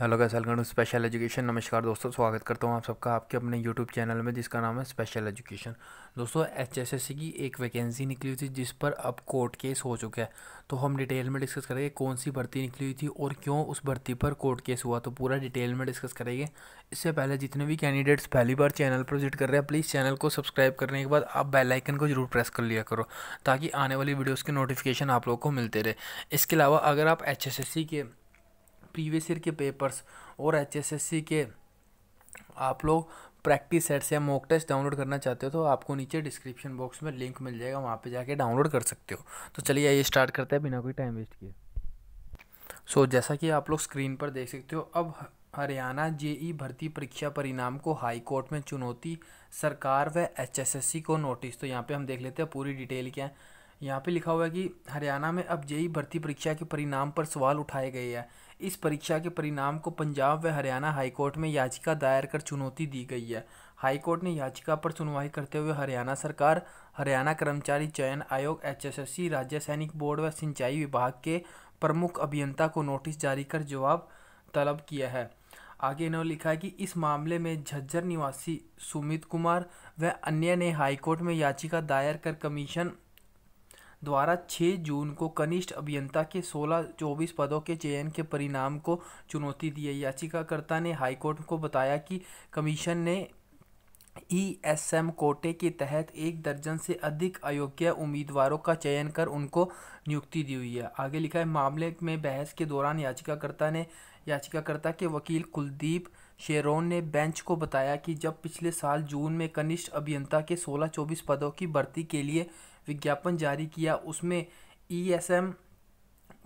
hello guys welcome to special education नमस्कार दोस्तों स्वागत करता हूँ आप सबका आपके अपने यूट्यूब चैनल में जिसका नाम है स्पेशल एजुकेशन दोस्तों एचएसएससी की एक वैकेंसी निकली हुई थी जिस पर अब कोर्ट केस हो चुका है तो हम डिटेल में डिस्कस करेंगे कौन सी भर्ती निकली हुई थी और क्यों उस भर्ती पर कोर्ट केस हुआ तो पूरा डिटेल में डिस्कस करेंगे इससे पहले जितने भी कैंडिडेट्स पहली बार चैनल पर विजिट कर रहे हैं प्लीज़ चैनल को सब्सक्राइब करने के बाद आप बेलाइकन को जरूर प्रेस कर लिया करो ताकि आने वाली वीडियोज़ के नोटिफिकेशन आप लोग को मिलते रहे इसके अलावा अगर आप एच के प्रीवियस ईयर के पेपर्स और एच के आप लोग प्रैक्टिस सेट्स या मॉक टेस्ट डाउनलोड करना चाहते हो तो आपको नीचे डिस्क्रिप्शन बॉक्स में लिंक मिल जाएगा वहाँ पे जाके डाउनलोड कर सकते हो तो चलिए आइए स्टार्ट करते हैं बिना कोई टाइम वेस्ट किए सो so, जैसा कि आप लोग स्क्रीन पर देख सकते हो अब हरियाणा जे भर्ती परीक्षा परिणाम को हाई कोर्ट में चुनौती सरकार व एच को नोटिस तो यहाँ पे हम देख लेते हैं पूरी डिटेल क्या है यहाँ पे लिखा हुआ है कि हरियाणा में अब जेई भर्ती परीक्षा के परिणाम पर सवाल उठाए गए हैं इस परीक्षा के परिणाम को पंजाब व हरियाणा हाईकोर्ट में याचिका दायर कर चुनौती दी गई है हाईकोर्ट ने याचिका पर सुनवाई करते हुए हरियाणा सरकार हरियाणा कर्मचारी चयन आयोग एच राज्य सैनिक बोर्ड व सिंचाई विभाग के प्रमुख अभियंता को नोटिस जारी कर जवाब तलब किया है आगे इन्होंने लिखा है कि इस मामले में झज्जर निवासी सुमित कुमार व अन्य ने हाईकोर्ट में याचिका दायर कर कमीशन द्वारा 6 जून को कनिष्ठ अभियंता के 16 24 पदों के चयन के परिणाम को चुनौती दी है याचिकाकर्ता ने हाईकोर्ट को बताया कि कमीशन ने ईएसएम e कोटे के तहत एक दर्जन से अधिक अयोग्य उम्मीदवारों का चयन कर उनको नियुक्ति दी हुई है आगे लिखा है मामले में बहस के दौरान याचिकाकर्ता ने याचिकाकर्ता के वकील कुलदीप शेरोन ने बेंच को बताया कि जब पिछले साल जून में कनिष्ठ अभियंता के 16-24 पदों की भर्ती के लिए विज्ञापन जारी किया उसमें ईएसएम e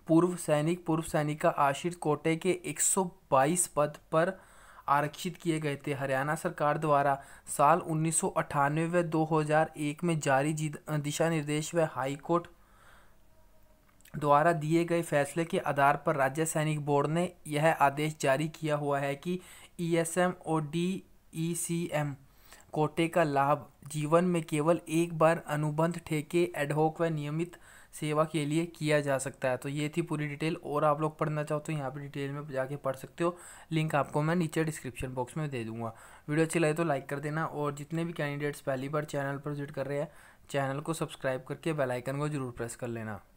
पूर्व सैनिक पूर्व सैनिक का कोटे के 122 पद पर आरक्षित किए गए थे हरियाणा सरकार द्वारा साल उन्नीस व 2001 में जारी दिशा निर्देश व हाईकोर्ट द्वारा दिए गए फैसले के आधार पर राज्य सैनिक बोर्ड ने यह आदेश जारी किया हुआ है कि ईएसएम e और डीईसीएम e कोटे का लाभ जीवन में केवल एक बार अनुबंध ठेके एडहॉक व नियमित सेवा के लिए किया जा सकता है तो ये थी पूरी डिटेल और आप लोग पढ़ना चाहो तो यहाँ पे डिटेल में जाके पढ़ सकते हो लिंक आपको मैं नीचे डिस्क्रिप्शन बॉक्स में दे दूँगा वीडियो अच्छी लगे तो लाइक कर देना और जितने भी कैंडिडेट्स पहली बार चैनल पर विजिट कर रहे हैं चैनल को सब्सक्राइब करके बेलाइकन को जरूर प्रेस कर लेना